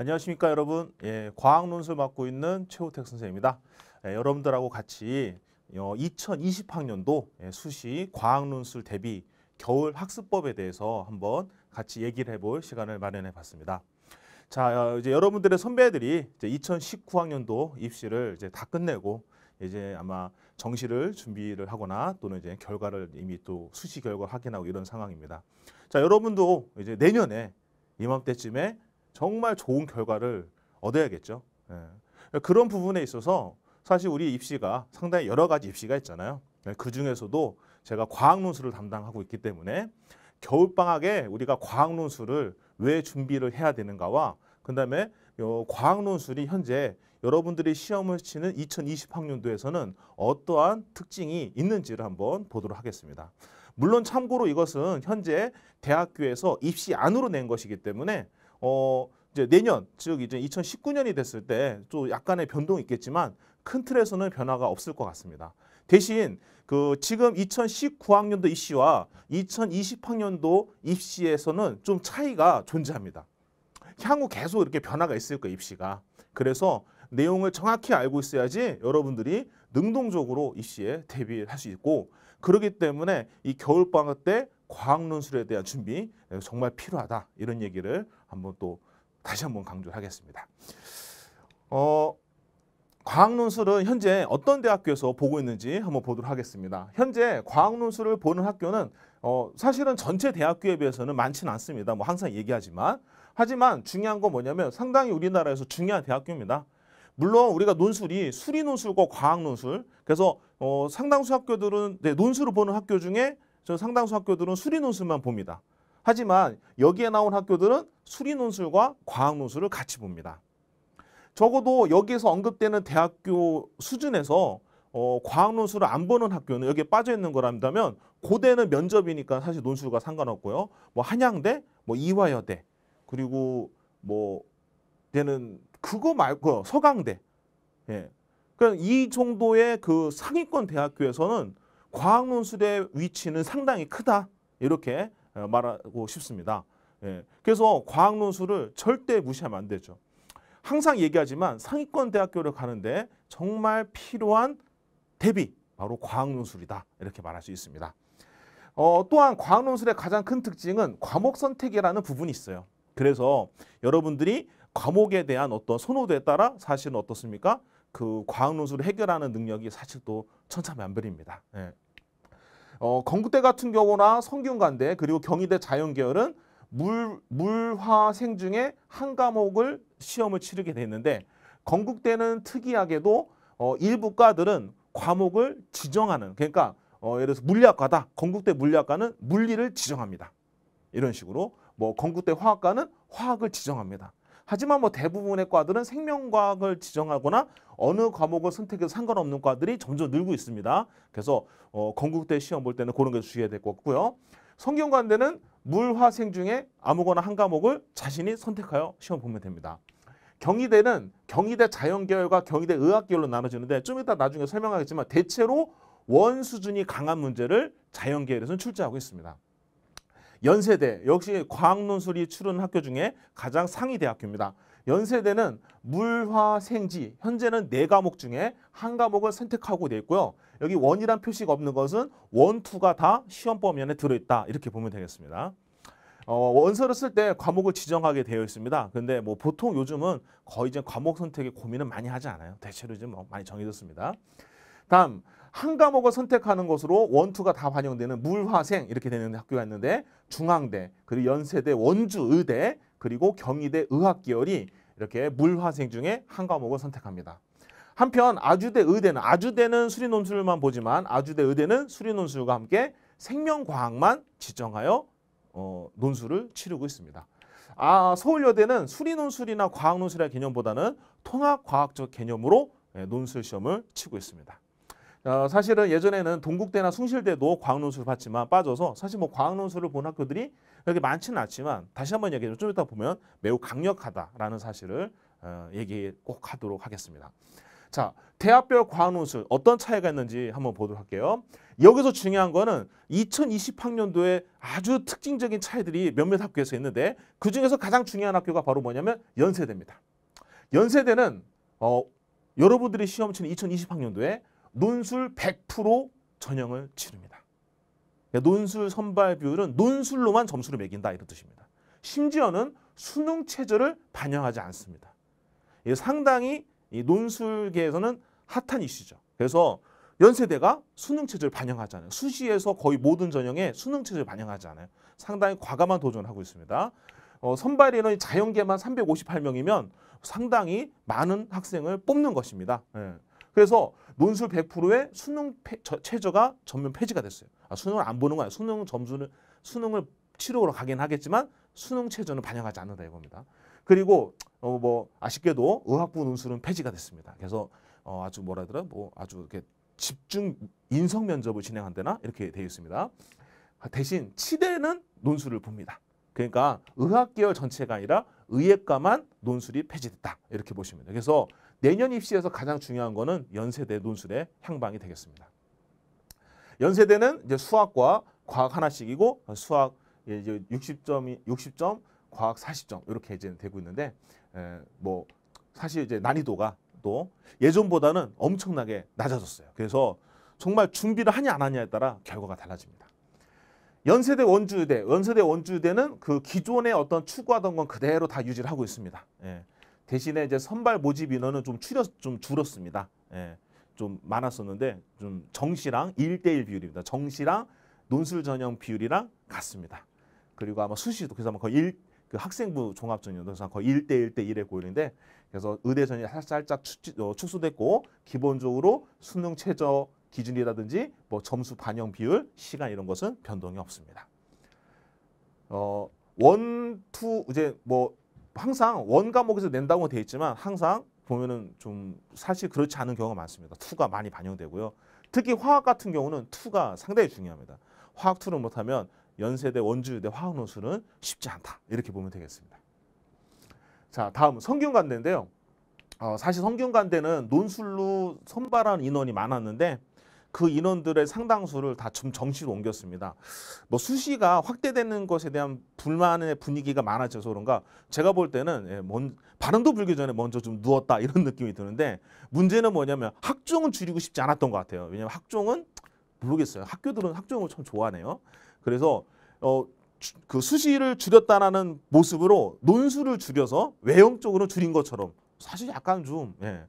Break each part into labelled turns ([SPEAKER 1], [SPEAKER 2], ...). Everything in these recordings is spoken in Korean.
[SPEAKER 1] 안녕하십니까 여러분. 예, 과학 논술 맡고 있는 최호택 선생입니다. 예, 여러분들하고 같이 2020학년도 어, 예, 수시 과학 논술 대비 겨울 학습법에 대해서 한번 같이 얘기를 해볼 시간을 마련해 봤습니다. 자, 어, 이제 여러분들의 선배들이 이제 2019학년도 입시를 이제 다 끝내고 이제 아마 정시를 준비를 하거나 또는 이제 결과를 이미 또 수시 결과 확인하고 이런 상황입니다. 자, 여러분도 이제 내년에 이맘때쯤에 정말 좋은 결과를 얻어야겠죠. 예. 그러니까 그런 부분에 있어서 사실 우리 입시가 상당히 여러 가지 입시가 있잖아요. 예, 그 중에서도 제가 과학 논술을 담당하고 있기 때문에 겨울 방학에 우리가 과학 논술을 왜 준비를 해야 되는가와 그다음에 과학 논술이 현재 여러분들이 시험을 치는 2020학년도에서는 어떠한 특징이 있는지를 한번 보도록 하겠습니다. 물론 참고로 이것은 현재 대학교에서 입시 안으로 낸 것이기 때문에 어 이제 내년 즉 이제 2019년이 됐을 때 또 약간의 변동이 있겠지만 큰 틀에서는 변화가 없을 것 같습니다. 대신 그 지금 2019학년도 입시와 2020학년도 입시에서는 좀 차이가 존재합니다. 향후 계속 이렇게 변화가 있을 거예요, 입시가. 그래서 내용을 정확히 알고 있어야지 여러분들이 능동적으로 입시에 대비할 수 있고 그러기 때문에 이 겨울방학 때 과학논술에 대한 준비 정말 필요하다 이런 얘기를 한번 또 다시 한번 강조 하겠습니다. 어, 과학논술은 현재 어떤 대학교에서 보고 있는지 한번 보도록 하겠습니다. 현재 과학논술을 보는 학교는 어, 사실은 전체 대학교에 비해서는 많지는 않습니다. 뭐 항상 얘기하지만 하지만 중요한 건 뭐냐면 상당히 우리나라에서 중요한 대학교입니다. 물론 우리가 논술이 수리 논술과 과학 논술 그래서 어, 상당수 학교들은 네, 논술을 보는 학교 중에 저 상당수 학교들은 수리 논술만 봅니다. 하지만 여기에 나온 학교들은 수리논술과 과학논술을 같이 봅니다. 적어도 여기에서 언급되는 대학교 수준에서 어, 과학 논술을 안 보는 학교는 여기에 빠져 있는 거라면 고대는 면접이니까 사실 논술과 상관없고요. 뭐 한양대, 뭐 이화여대, 그리고 뭐 되는 그거 말고 서강대. 예. 그러니까 이 정도의 그 상위권 대학교에서는 과학 논술의 위치는 상당히 크다. 이렇게 어, 말하고 싶습니다. 예. 그래서 과학 논술을 절대 무시하면 안 되죠. 항상 얘기하지만 상위권 대학교를 가는데 정말 필요한 대비 바로 과학 논술이다 이렇게 말할 수 있습니다. 어, 또한 과학 논술의 가장 큰 특징은 과목 선택이라는 부분이 있어요. 그래서 여러분들이 과목에 대한 어떤 선호도에 따라 사실은 어떻습니까? 그 과학 논술을 해결하는 능력이 사실 또 천차만별입니다. 예. 어, 건국대 같은 경우나 성균관대 그리고 경희대 자연계열은 물, 물화생 중에 한 과목을 시험을 치르게 됐는데 건국대는 특이하게도 어, 일부 과들은 과목을 지정하는 그러니까 어, 예를 들어서 물리학과다. 건국대 물리학과는 물리를 지정합니다. 이런 식으로 뭐 건국대 화학과는 화학을 지정합니다. 하지만 뭐 대부분의 과들은 생명과학을 지정하거나 어느 과목을 선택해도 상관없는 과들이 점점 늘고 있습니다. 그래서 어, 건국대 시험 볼 때는 그런 게 주의해야 될 것 같고요. 성균관대는 물화생 중에 아무거나 한 과목을 자신이 선택하여 시험 보면 됩니다. 경희대는 경희대 자연계열과 경희대 의학계열로 나눠지는데 좀 이따 나중에 설명하겠지만 대체로 원 수준이 강한 문제를 자연계열에서는 출제하고 있습니다. 연세대 역시 과학논술이 출은 학교 중에 가장 상위 대학교입니다. 연세대는 물화 생지 현재는 네 과목 중에 한 과목을 선택하고 돼 있고요. 여기 원이란 표시가 없는 것은 원, 투가 다 시험 범위 안에 들어있다 이렇게 보면 되겠습니다. 어, 원서를 쓸 때 과목을 지정하게 되어 있습니다. 근데 뭐 보통 요즘은 거의 이제 과목 선택에 고민은 많이 하지 않아요. 대체로 이제 뭐 많이 정해졌습니다. 다음 한 과목을 선택하는 것으로 원투가 다 반영되는 물화생 이렇게 되는 학교가 있는데 중앙대 그리고 연세대 원주 의대 그리고 경희대 의학 계열이 이렇게 물화생 중에 한 과목을 선택합니다. 한편 아주대 의대는 아주대는 수리논술만 보지만 아주대 의대는 수리논술과 함께 생명과학만 지정하여 어, 논술을 치르고 있습니다. 아, 서울여대는 수리논술이나 과학논술의 개념보다는 통합과학적 개념으로 예, 논술 시험을 치고 있습니다. 어, 사실은 예전에는 동국대나 숭실대도 과학논술을 봤지만 빠져서 사실 뭐 과학논술을 본 학교들이 그렇게 많지는 않지만 다시 한번 얘기해 좀 이따 보면 매우 강력하다라는 사실을 어, 얘기 꼭 하도록 하겠습니다. 자, 대학별 과학논술 어떤 차이가 있는지 한번 보도록 할게요. 여기서 중요한 거는 2020학년도에 아주 특징적인 차이들이 몇몇 학교에서 있는데 그중에서 가장 중요한 학교가 바로 뭐냐면 연세대입니다. 연세대는 어, 여러분들이 시험 치는 2020학년도에 논술 100% 전형을 치릅니다. 그러니까 논술 선발 비율은 논술로만 점수를 매긴다 이런 뜻입니다. 심지어는 수능 체제를 반영하지 않습니다. 상당히 논술계에서는 핫한 이슈죠. 그래서 연세대가 수능 체제를 반영하잖아요. 수시에서 거의 모든 전형에 수능 체제를 반영하잖아요. 상당히 과감한 도전하고 있습니다. 어, 선발 인원이 자연계만 358명이면 상당히 많은 학생을 뽑는 것입니다. 예. 그래서 논술 100%의 수능 폐, 저, 최저가 전면 폐지가 됐어요. 아, 수능을 안 보는 거야. 수능 점수는 수능을 치료로 가긴 하겠지만 수능 최저는 반영하지 않는다 이겁니다. 그리고 어, 뭐 아쉽게도 의학부 논술은 폐지가 됐습니다. 그래서 어, 아주 뭐라 하더라 뭐 아주 이렇게 집중 인성 면접을 진행한다나 이렇게 되어 있습니다. 대신 치대는 논술을 봅니다. 그러니까 의학계열 전체가 아니라 의예과만 논술이 폐지됐다 이렇게 보시면 돼요. 그래서 내년 입시에서 가장 중요한 거는 연세대 논술의 향방이 되겠습니다. 연세대는 이제 수학과 과학 하나씩이고 수학 예, 이제 60점이 60점, 과학 40점 이렇게 이제 되고 있는데 에, 뭐 사실 이제 난이도가 또 예전보다는 엄청나게 낮아졌어요. 그래서 정말 준비를 하냐 안 하냐에 따라 결과가 달라집니다. 연세대 원주대, 연세대 원주대는 그 기존의 어떤 추구하던 건 그대로 다 유지를 하고 있습니다. 예. 대신에 이제 선발 모집 인원은 좀 줄였 좀 줄었습니다. 예. 좀 많았었는데 좀 정시랑 1대1 비율입니다. 정시랑 논술 전형 비율이랑 같습니다. 그리고 아마 수시도 그래서 거의 1, 그 학생부 종합전형도 거의 1대1 대1의 고율인데 그래서 의대 전형이 살짝 어, 축소됐고 기본적으로 수능 최저 기준이라든지 뭐 점수 반영 비율, 시간 이런 것은 변동이 없습니다. 어, 원투 이제 뭐 항상 원 과목에서 낸다고 되어 있지만 항상 보면은 좀 사실 그렇지 않은 경우가 많습니다. 투가 많이 반영되고요. 특히 화학 같은 경우는 투가 상당히 중요합니다. 화학 투를 못하면 연세대 원주대 화학 논술은 쉽지 않다 이렇게 보면 되겠습니다. 자 다음 성균관대인데요. 어, 사실 성균관대는 논술로 선발한 인원이 많았는데 그 인원들의 상당수를 다 좀 정시로 옮겼습니다. 뭐 수시가 확대되는 것에 대한 불만의 분위기가 많아져서 그런가 제가 볼 때는 예, 뭔, 발음도 불기 전에 먼저 좀 누웠다 이런 느낌이 드는데 문제는 뭐냐면 학종은 줄이고 싶지 않았던 것 같아요. 왜냐하면 학종은 모르겠어요. 학교들은 학종을 참 좋아하네요. 그래서 어, 그 수시를 줄였다라는 모습으로 논술을 줄여서 외형 적으로 줄인 것처럼 사실 약간 좀 예,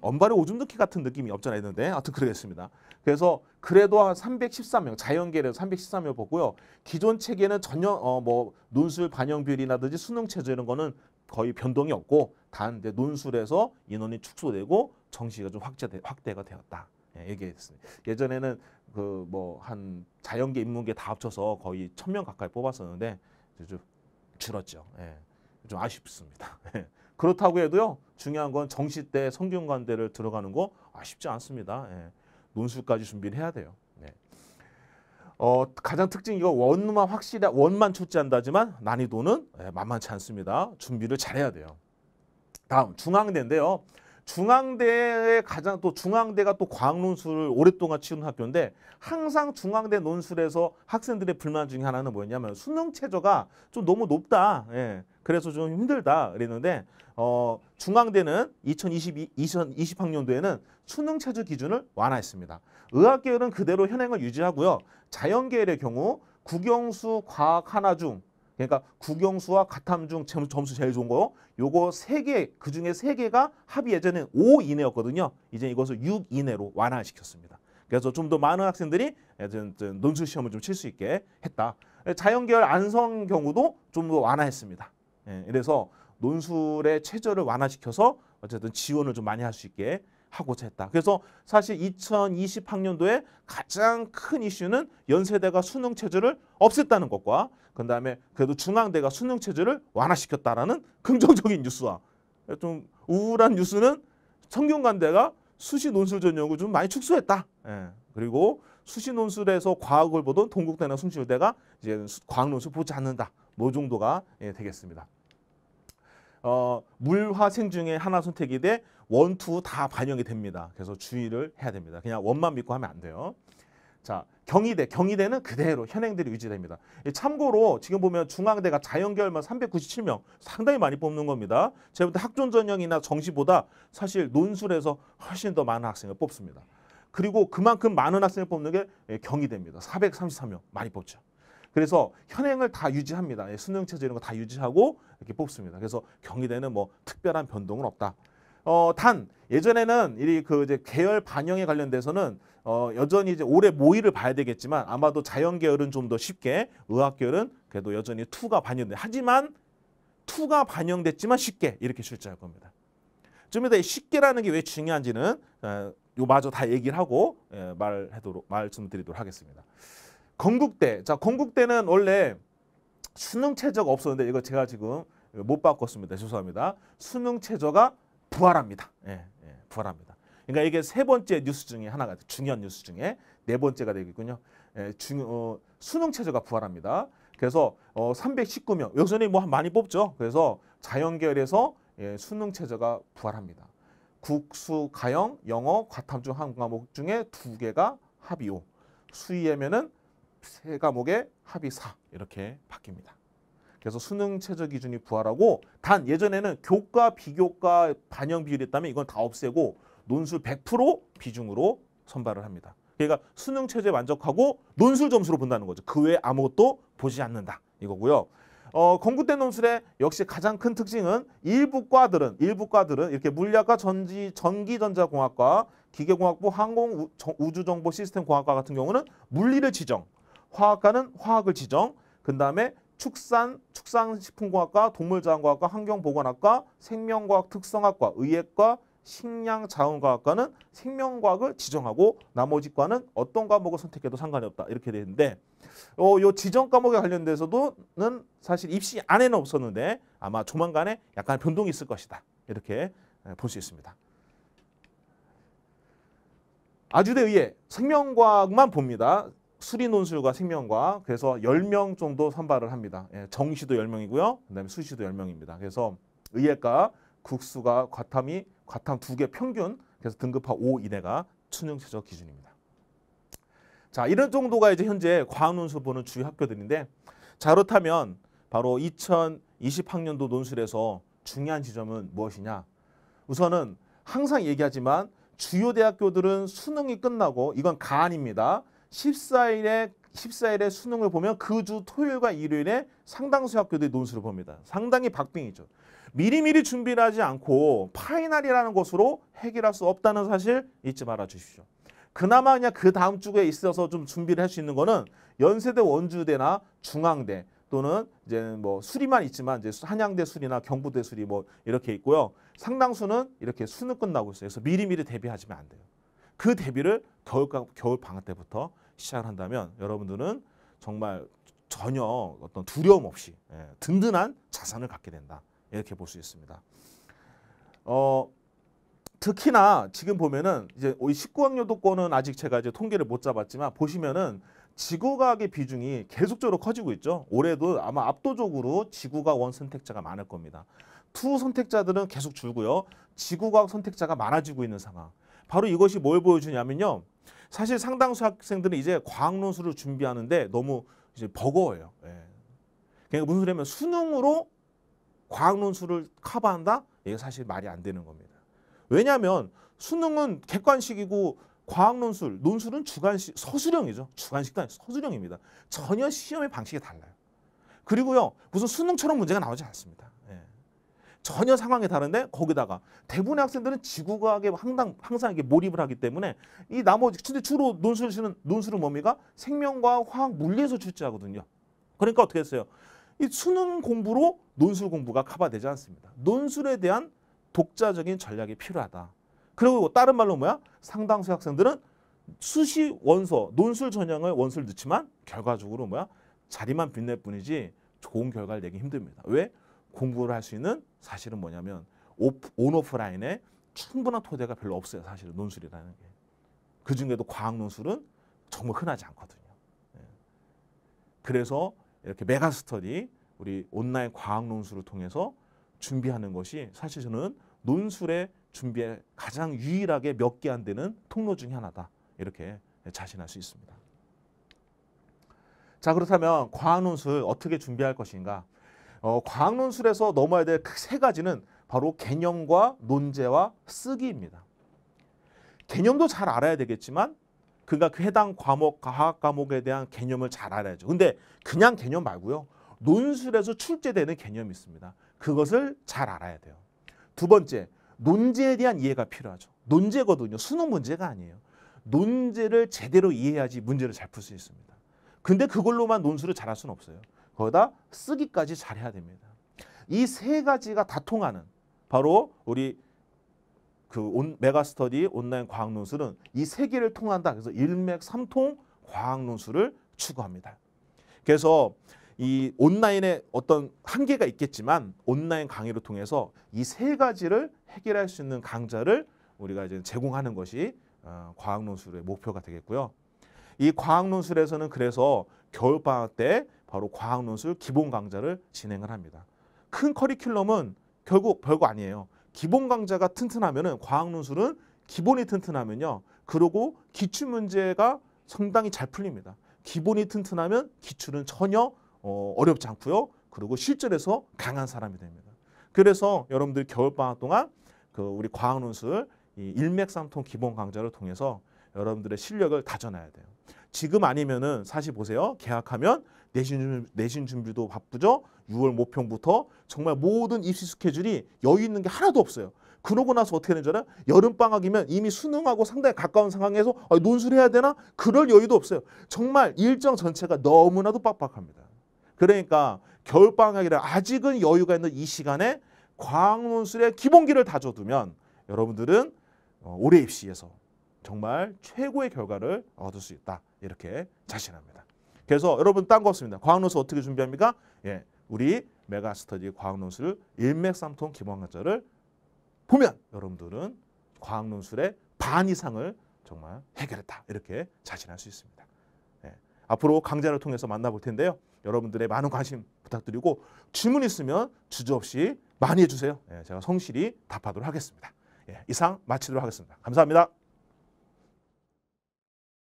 [SPEAKER 1] 엄발에 오줌 넣기 같은 느낌이 없잖아 있는데 아무튼 그러겠습니다. 그래서 그래도 한3 1 3명자연계에서3 1 3명 보고요. 기존 체계는 전혀 어, 뭐 논술 반영 비율이라든지 수능 체제 이런 거는 거의 변동이 없고 단 이제 논술에서 인원이 축소되고 정시가 좀 확대, 확대가 되었다. 예, 얘기했습니다. 예전에는 그 뭐 한 자연계, 인문계 다 합쳐서 거의 천명 가까이 뽑았었는데 좀 줄었죠. 예, 좀 아쉽습니다. 예, 그렇다고 해도요 중요한 건 정시 때 성균관대를 들어가는 거 아쉽지 않습니다. 예. 논술까지 준비를 해야 돼요. 네. 어, 가장 특징이 이거 원만 확실한 원만 출제한다지만 난이도는 예, 만만치 않습니다. 준비를 잘해야 돼요. 다음 중앙대인데요. 중앙대의 가장 또 중앙대가 또 과학 논술을 오랫동안 치운 학교인데 항상 중앙대 논술에서 학생들의 불만 중에 하나는 뭐였냐면 수능 체저가 좀 너무 높다. 예. 그래서 좀 힘들다 그랬는데 어, 중앙대는 2022, 2020학년도에는 수능 체제 기준을 완화했습니다. 의학계열은 그대로 현행을 유지하고요. 자연계열의 경우 국영수, 과학, 하나중, 그러니까 국영수와 가탐중 점수 제일 좋은 거 요거 세 개 그중에 세개가 합이 예전에 5 이내였거든요. 이제 이것을 6 이내로 완화시켰습니다. 그래서 좀 더 많은 학생들이 논술 시험을 좀 칠 수 있게 했다. 자연계열 안성 경우도 좀 더 완화했습니다. 예, 이래서 논술의 최저를 완화시켜서 어쨌든 지원을 좀 많이 할 수 있게 하고자 했다. 그래서 사실 2020학년도에 가장 큰 이슈는 연세대가 수능 체제를 없앴다는 것과 그 다음에 그래도 중앙대가 수능 체제를 완화시켰다라는 긍정적인 뉴스와 좀 우울한 뉴스는 성균관대가 수시 논술 전형을 좀 많이 축소했다. 예. 그리고 수시 논술에서 과학을 보던 동국대나 숭실대가 이제 과학 논술 보지 않는다. 뭐 정도가 예, 되겠습니다. 어, 물화생 중에 하나 선택이 돼 원투 다 반영이 됩니다. 그래서 주의를 해야 됩니다. 그냥 원만 믿고 하면 안 돼요. 자, 경희대, 경희대는 그대로 현행대로 유지됩니다. 참고로 지금 보면 중앙대가 자연계열만 397명 상당히 많이 뽑는 겁니다. 제가 볼 학종 전형이나 정시보다 사실 논술에서 훨씬 더 많은 학생을 뽑습니다. 그리고 그만큼 많은 학생을 뽑는 게 예, 경희대입니다. 433명 많이 뽑죠. 그래서 현행을 다 유지합니다. 예, 수능 체제 이런 거 다 유지하고 이렇게 뽑습니다. 그래서 경희대는 뭐 특별한 변동은 없다. 어, 단 예전에는 이 그 이제 계열 반영에 관련돼서는 어, 여전히 이제 올해 모의를 봐야 되겠지만 아마도 자연 계열은 좀 더 쉽게 의학 계열은 그래도 여전히 투가 반영돼. 하지만 투가 반영됐지만 쉽게 이렇게 출제할 겁니다. 좀이 쉽게라는 게 왜 중요한지는 어, 요마저 다 얘기를 하고 예, 말해도록 말씀드리도록 하겠습니다. 건국대. 자, 건국대는 원래 수능 체저가 없었는데 이거 제가 지금 못 바꿨습니다. 죄송합니다. 수능 체제가 부활합니다. 예, 예, 부활합니다. 그러니까 이게 세 번째 뉴스 중에 하나가 중요한 뉴스 중에 네 번째가 되겠군요. 예, 중, 어, 수능 체제가 부활합니다. 그래서 어, 319명 여전히 뭐 많이 뽑죠. 그래서 자연계열에서 예, 수능 체제가 부활합니다. 국수, 가영, 영어, 과탐 중한 과목 중에 두 개가 합이오. 수의예면은 세 과목에 합이 4 이렇게 바뀝니다. 그래서 수능 최저 기준이 부활하고 단 예전에는 교과 비교과 반영 비율이 있다면 이건 다 없애고 논술 100% 비중으로 선발을 합니다. 그러니까 수능 체제에 만족하고 논술 점수로 본다는 거죠. 그 외에 아무것도 보지 않는다 이거고요. 어, 건국된 논술의 역시 가장 큰 특징은 일부 과들은 일부 과들은 이렇게 물리학과 전지 전기전자공학과 기계공학부 항공우주정보시스템공학과 같은 경우는 물리를 지정 화학과는 화학을 지정, 그 다음에 축산, 축산식품공학과, 동물자원과학과, 환경보건학과, 생명과학 특성학과, 의학과, 식량자원과학과는 생명과학을 지정하고 나머지 과는 어떤 과목을 선택해도 상관이 없다 이렇게 되는데 어, 요 지정 과목에 관련돼서도는 사실 입시 안에는 없었는데 아마 조만간에 약간 변동이 있을 것이다 이렇게 볼 수 있습니다. 아주대의회 생명과학만 봅니다. 수리논술과 생명과 그래서 열 명 정도 선발을 합니다. 예, 정시도 열명이고요 그다음에 수시도 열명입니다 그래서 의예과, 국수가, 과탐이 과탐 두 개 평균 그래서 등급하 5 이내가 수능 최저 기준입니다. 자, 이런 정도가 이제 현재 과학논술 보는 주요 학교들인데 자, 그렇다면 바로 2020학년도 논술에서 중요한 지점은 무엇이냐? 우선은 항상 얘기하지만 주요 대학교들은 수능이 끝나고 이건 가안입니다. 14일에 14일에 수능을 보면 그 주 토요일과 일요일에 상당수 학교들이 논술을 봅니다. 상당히 박빙이죠. 미리미리 준비를 하지 않고 파이널이라는 것으로 해결할 수 없다는 사실 잊지 말아 주십시오. 그나마 그냥 그 다음 주에 있어서 좀 준비를 할 수 있는 거는 연세대 원주대나 중앙대 또는 이제 뭐 수리만 있지만 이제 한양대 수리나 경부대 수리 뭐 이렇게 있고요. 상당수는 이렇게 수능 끝나고 있어요. 그래서 미리미리 대비하시면 안 돼요. 그 대비를 겨울, 겨울 방학 때부터 시작을 한다면 여러분들은 정말 전혀 어떤 두려움 없이 예, 든든한 자산을 갖게 된다. 이렇게 볼 수 있습니다. 어, 특히나 지금 보면은 이제 19학년도권은 아직 제가 이제 통계를 못 잡았지만 보시면은 지구과학의 비중이 계속적으로 커지고 있죠. 올해도 아마 압도적으로 지구과학 원 선택자가 많을 겁니다. 투 선택자들은 계속 줄고요. 지구과학 선택자가 많아지고 있는 상황. 바로 이것이 뭘 보여주냐면요. 사실 상당수 학생들은 이제 과학논술을 준비하는데 너무 이제 버거워요. 예. 그러니까 무슨 소리냐면 수능으로 과학논술을 커버한다? 이게 사실 말이 안 되는 겁니다. 왜냐하면 수능은 객관식이고 과학논술 논술은 주관식, 서술형이죠. 주관식도 아니고 서술형입니다. 전혀 시험의 방식이 달라요. 그리고요, 무슨 수능처럼 문제가 나오지 않습니다. 전혀 상황이 다른데 거기다가 대부분의 학생들은 지구과학에 항상 항상 이게 몰입을 하기 때문에 이 나머지 근데 주로 논술을 쓰는 논술은 뭡니까 생명과학 화학 물리에서 출제하거든요. 그러니까 어떻게 했어요? 이 수능 공부로 논술 공부가 커버되지 않습니다. 논술에 대한 독자적인 전략이 필요하다. 그리고 다른 말로 뭐야? 상당수 학생들은 수시 원서, 논술 전형을 원서를 넣지만 결과적으로 뭐야? 자리만 빛낼 뿐이지 좋은 결과를 내기 힘듭니다. 왜? 공부를 할 수 있는 사실은 뭐냐면 오프, 온오프라인에 충분한 토대가 별로 없어요. 사실은 논술이라는 게. 그중에도 과학 논술은 정말 흔하지 않거든요. 예. 그래서 이렇게 메가스터디 우리 온라인 과학 논술을 통해서 준비하는 것이 사실 저는 논술의 준비에 가장 유일하게 몇 개 안 되는 통로 중의 하나다. 이렇게 자신할 수 있습니다. 자 그렇다면 과학 논술 어떻게 준비할 것인가? 어, 과학논술에서 넘어야 될세 그 가지는 바로 개념과 논제와 쓰기입니다. 개념도 잘 알아야 되겠지만 그가 그러니까 그 해당 과목, 과학 과목에 대한 개념을 잘 알아야죠. 근데 그냥 개념 말고요. 논술에서 출제되는 개념이 있습니다. 그것을 잘 알아야 돼요. 두 번째, 논제에 대한 이해가 필요하죠. 논제거든요. 수능 문제가 아니에요. 논제를 제대로 이해해야지 문제를 잘 풀 수 있습니다. 근데 그걸로만 논술을 잘할 수는 없어요. 거기다 쓰기까지 잘해야 됩니다. 이 세 가지가 다 통하는 바로 우리 그 메가스터디 온라인 과학논술은 이 세 개를 통한다. 그래서 일맥삼통 과학논술을 추구합니다. 그래서 이 온라인에 어떤 한계가 있겠지만 온라인 강의를 통해서 이 세 가지를 해결할 수 있는 강좌를 우리가 이제 제공하는 것이 어, 과학논술의 목표가 되겠고요. 이 과학논술에서는 그래서 겨울방학 때 바로 과학논술 기본 강좌를 진행을 합니다. 큰 커리큘럼은 결국 별거 아니에요. 기본 강좌가 튼튼하면 과학논술은 기본이 튼튼하면요. 그리고 기출 문제가 상당히 잘 풀립니다. 기본이 튼튼하면 기출은 전혀 어, 어렵지 않고요. 그리고 실전에서 강한 사람이 됩니다. 그래서 여러분들 겨울방학 동안 그 우리 과학논술 이 일맥상통 기본 강좌를 통해서 여러분들의 실력을 다져놔야 돼요. 지금 아니면은 사실 보세요. 개학하면 내신, 내신 준비도 바쁘죠. 6월 모평부터 정말 모든 입시 스케줄이 여유 있는 게 하나도 없어요. 그러고 나서 어떻게 되는 줄 알아요? 여름방학이면 이미 수능하고 상당히 가까운 상황에서 아, 논술해야 되나? 그럴 여유도 없어요. 정말 일정 전체가 너무나도 빡빡합니다. 그러니까 겨울방학이라 아직은 여유가 있는 이 시간에 과학논술의 기본기를 다져두면 여러분들은 어, 올해 입시에서 정말 최고의 결과를 얻을 수 있다. 이렇게 자신합니다. 그래서 여러분 딴 거 없습니다. 과학 논술 어떻게 준비합니까? 예, 우리 메가스터디 과학논술 일맥삼통 기본학자를 보면 여러분들은 과학논술의반 이상을 정말 해결했다 이렇게 자신할 수 있습니다. 예, 앞으로 강좌를 통해서 만나볼 텐데요. 여러분들의 많은 관심 부탁드리고 질문 있으면 주저없이 많이 해주세요. 예, 제가 성실히 답하도록 하겠습니다. 예, 이상 마치도록 하겠습니다. 감사합니다.